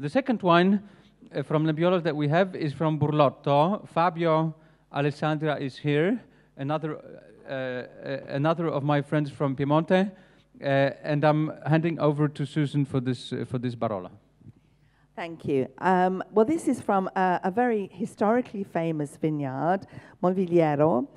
The second one uh, from Nebbiolo that we have is from Burlotto. Fabio Alessandra is here, another, uh, uh another of my friends from Piemonte. Uh, and I'm handing over to Susan for this, uh, for this Barola. Thank you. Um, well, this is from a, a very historically famous vineyard, Monvigliero.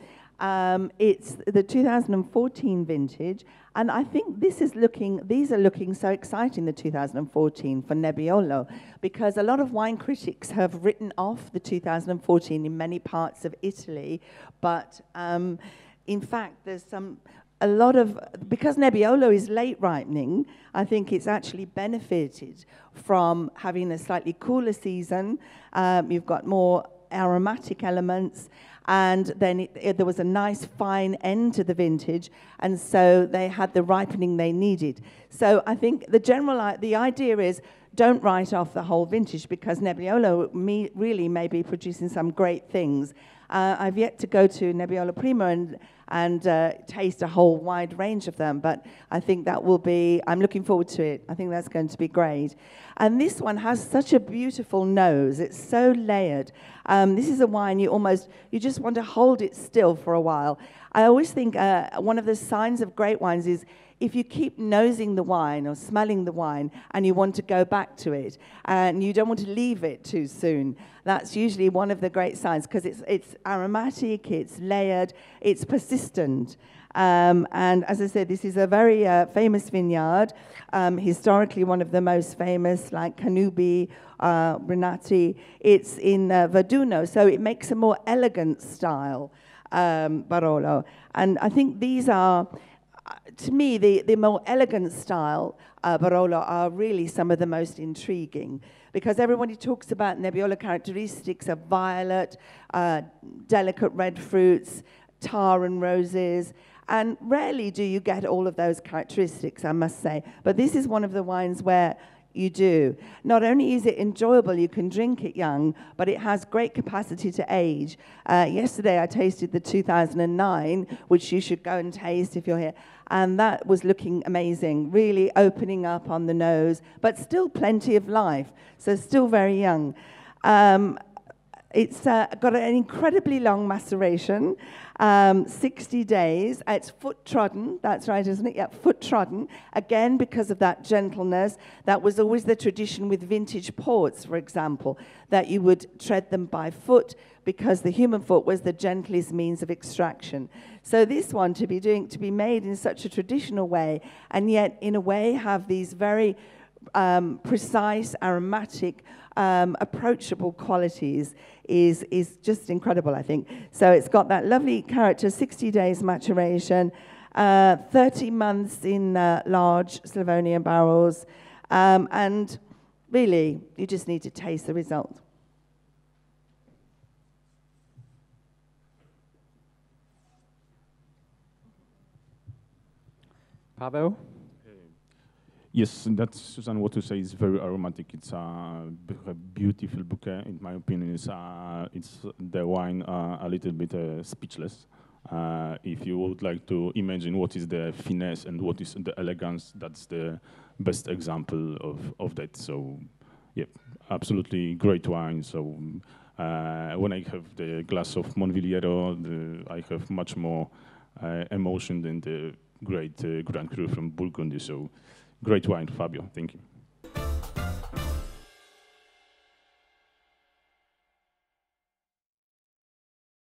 Um, it's the 2014 vintage, and I think this is looking, these are looking so exciting, the 2014 for Nebbiolo, because a lot of wine critics have written off the 2014 in many parts of Italy, but um, in fact, there's some, a lot of, because Nebbiolo is late ripening, I think it's actually benefited from having a slightly cooler season. Um, you've got more aromatic elements. And then it, it, there was a nice fine end to the vintage, and so they had the ripening they needed. So I think the general the idea is don't write off the whole vintage because Nebbiolo me, really may be producing some great things, uh, I've yet to go to Nebbiolo Prima and, and uh, taste a whole wide range of them, but I think that will be, I'm looking forward to it. I think that's going to be great. And this one has such a beautiful nose. It's so layered. Um, this is a wine you almost, you just want to hold it still for a while. I always think uh, one of the signs of great wines is if you keep nosing the wine or smelling the wine and you want to go back to it and you don't want to leave it too soon, that's usually one of the great signs because it's, it's aromatic, it's layered, it's persistent. Um, and as I said, this is a very uh, famous vineyard, um, historically one of the most famous, like Canubi, uh, Renati. It's in uh, Verduno, so it makes a more elegant style um, Barolo. And I think these are to me, the, the more elegant style uh, Barolo are really some of the most intriguing because everybody talks about Nebbiolo characteristics of violet, uh, delicate red fruits, tar and roses, and rarely do you get all of those characteristics, I must say. But this is one of the wines where you do. Not only is it enjoyable, you can drink it young, but it has great capacity to age. Uh, yesterday I tasted the 2009, which you should go and taste if you're here, and that was looking amazing, really opening up on the nose, but still plenty of life, so still very young. Um, it's uh, got an incredibly long maceration, um, 60 days. Uh, it's foot trodden, that's right, isn't it? Yeah, foot trodden. Again, because of that gentleness, that was always the tradition with vintage ports, for example, that you would tread them by foot because the human foot was the gentlest means of extraction. So this one to be doing, to be made in such a traditional way, and yet in a way have these very um, precise, aromatic, um, approachable qualities is, is just incredible, I think. So it's got that lovely character, 60 days maturation, uh, 30 months in uh, large Slavonian barrels, um, and really, you just need to taste the result. Pavel? Yes, that Susan Water say is very aromatic. It's a, a, beautiful bouquet. In my opinion, it's, uh, it's the wine uh, a little bit uh, speechless. Uh, if you would like to imagine what is the finesse and what is the elegance, that's the best example of, of that. So, yeah, absolutely great wine. So, uh, when I have the glass of Monviliero, I have much more uh, emotion than the great Grand Cru from Burgundy. So. Great wine, Fabio. Thank you.